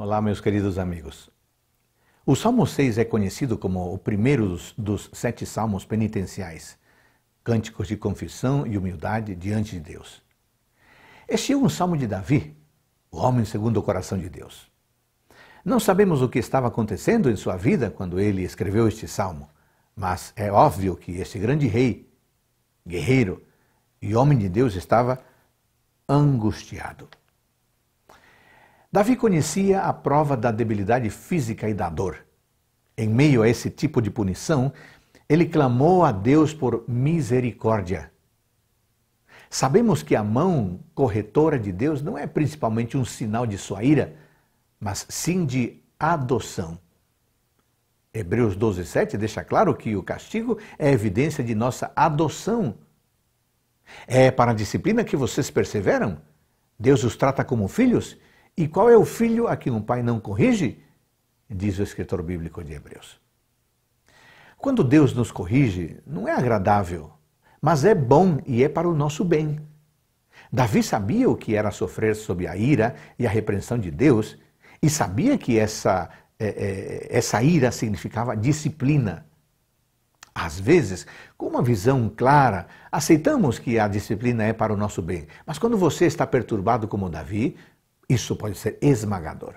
Olá, meus queridos amigos. O Salmo 6 é conhecido como o primeiro dos, dos, sete salmos penitenciais, cânticos de confissão e humildade diante de Deus. Este é um salmo de Davi, o homem segundo o coração de Deus. Não sabemos o que estava acontecendo em sua vida quando ele escreveu este salmo, mas é óbvio que este grande rei, guerreiro e homem de Deus estava angustiado. Davi conhecia a prova da debilidade física e da dor. Em meio a esse tipo de punição, ele clamou a Deus por misericórdia. Sabemos que a mão corretora de Deus não é principalmente um sinal de sua ira, mas sim de adoção. Hebreus 12,7 deixa claro que o castigo é evidência de nossa adoção. É para a disciplina que vocês perseveram. Deus os trata como filhos e qual é o filho a quem um pai não corrige? Diz o escritor bíblico de Hebreus. Quando Deus nos corrige, não é agradável, mas é bom e é para o nosso bem. Davi sabia o que era sofrer sob a ira e a repreensão de Deus e sabia que essa, é, é, essa ira significava disciplina. Às vezes, com uma visão clara, aceitamos que a disciplina é para o nosso bem, mas quando você está perturbado como Davi, isso pode ser esmagador.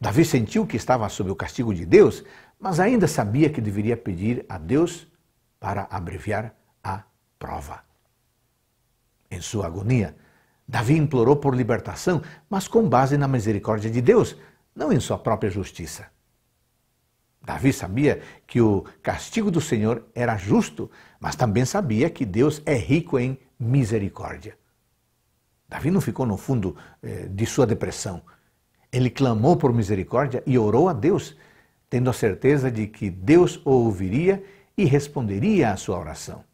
Davi sentiu que estava sob o castigo de Deus, mas ainda sabia que deveria pedir a Deus para abreviar a prova. Em sua agonia, Davi implorou por libertação, mas com base na misericórdia de Deus, não em sua própria justiça. Davi sabia que o castigo do Senhor era justo, mas também sabia que Deus é rico em misericórdia. Davi não ficou no fundo eh, de sua depressão. Ele clamou por misericórdia e orou a Deus, tendo a certeza de que Deus o ouviria e responderia à sua oração.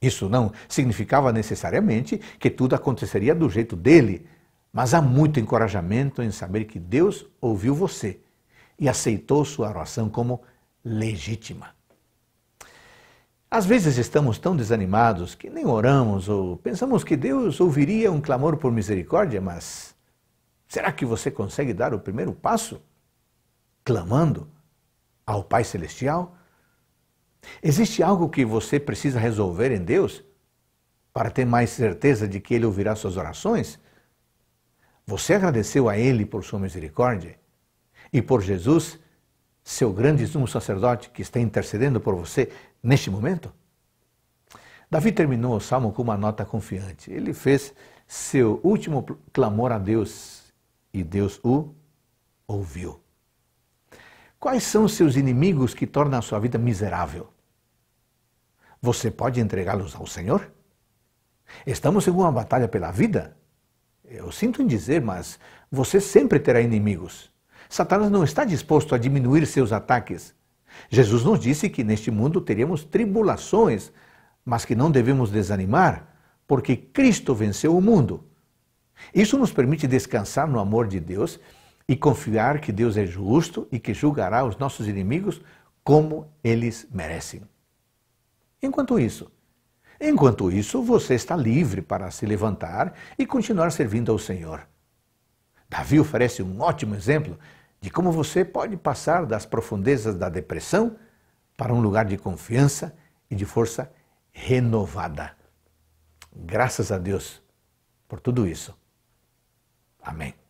Isso não significava necessariamente que tudo aconteceria do jeito dele, mas há muito encorajamento em saber que Deus ouviu você e aceitou sua oração como legítima. Às vezes estamos tão desanimados que nem oramos ou pensamos que Deus ouviria um clamor por misericórdia, mas será que você consegue dar o primeiro passo? Clamando ao Pai Celestial? Existe algo que você precisa resolver em Deus para ter mais certeza de que Ele ouvirá suas orações? Você agradeceu a Ele por sua misericórdia e por Jesus seu grande sumo sacerdote que está intercedendo por você neste momento? Davi terminou o salmo com uma nota confiante. Ele fez seu último clamor a Deus e Deus o ouviu. Quais são seus inimigos que tornam a sua vida miserável? Você pode entregá-los ao Senhor? Estamos em uma batalha pela vida? Eu sinto em dizer, mas você sempre terá inimigos. Satanás não está disposto a diminuir seus ataques. Jesus nos disse que neste mundo teríamos tribulações, mas que não devemos desanimar, porque Cristo venceu o mundo. Isso nos permite descansar no amor de Deus e confiar que Deus é justo e que julgará os nossos inimigos como eles merecem. Enquanto isso, enquanto isso, você está livre para se levantar e continuar servindo ao Senhor. Davi oferece um ótimo exemplo de como você pode passar das profundezas da depressão para um lugar de confiança e de força renovada. Graças a Deus por tudo isso. Amém.